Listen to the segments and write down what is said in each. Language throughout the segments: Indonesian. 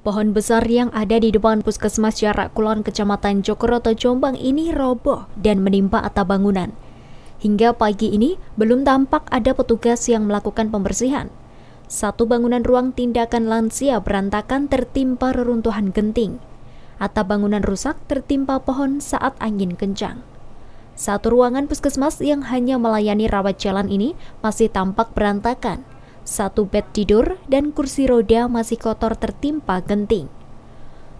Pohon besar yang ada di depan puskesmas jarak kulon kecamatan Jokoroto Jombang ini roboh dan menimpa atap bangunan. Hingga pagi ini belum tampak ada petugas yang melakukan pembersihan. Satu bangunan ruang tindakan lansia berantakan tertimpa reruntuhan genting. Atap bangunan rusak tertimpa pohon saat angin kencang. Satu ruangan puskesmas yang hanya melayani rawat jalan ini masih tampak berantakan satu bed tidur, dan kursi roda masih kotor tertimpa genting.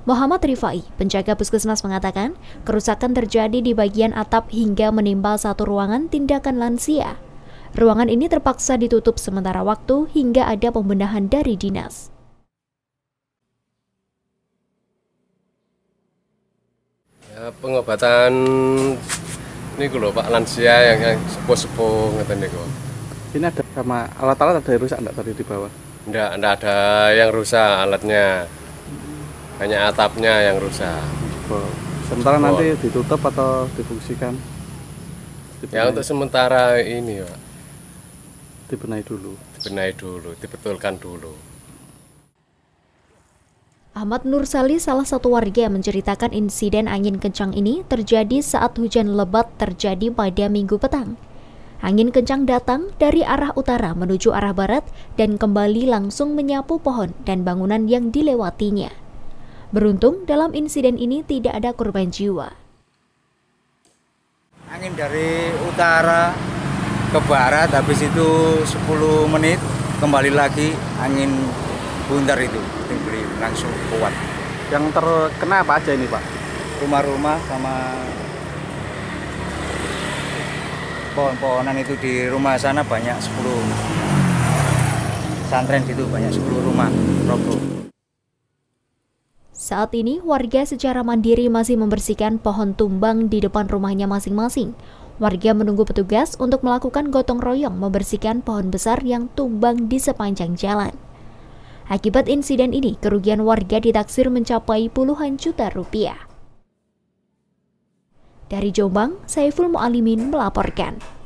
Muhammad Rifai, penjaga puskesmas mengatakan, kerusakan terjadi di bagian atap hingga menimpa satu ruangan tindakan lansia. Ruangan ini terpaksa ditutup sementara waktu hingga ada pembenahan dari dinas. Ya, pengobatan ini loh Pak lansia yang, yang sepuh-sepuh ngeten niku. Ini ada sama alat-alat ada yang rusak enggak tadi di bawah? Enggak, enggak ada yang rusak alatnya. Hanya atapnya yang rusak. Wow. Sementara wow. nanti ditutup atau difungsikan? Dibenahi. Ya untuk sementara ini, Pak. Dibenahi dulu. Dibenahi dulu, dibetulkan dulu. Ahmad Nursali salah satu warga yang menceritakan insiden angin kencang ini terjadi saat hujan lebat terjadi pada minggu petang. Angin kencang datang dari arah utara menuju arah barat dan kembali langsung menyapu pohon dan bangunan yang dilewatinya. Beruntung dalam insiden ini tidak ada korban jiwa. Angin dari utara ke barat habis itu 10 menit kembali lagi angin bundar itu langsung kuat. Yang terkena apa aja ini Pak? Rumah-rumah sama pohon-pohonan itu di rumah sana banyak 10 santren gitu banyak 10 rumah roboh. Saat ini, warga secara mandiri masih membersihkan pohon tumbang di depan rumahnya masing-masing. Warga menunggu petugas untuk melakukan gotong royong membersihkan pohon besar yang tumbang di sepanjang jalan. Akibat insiden ini, kerugian warga ditaksir mencapai puluhan juta rupiah. Dari Jombang, Saiful Mualimin melaporkan.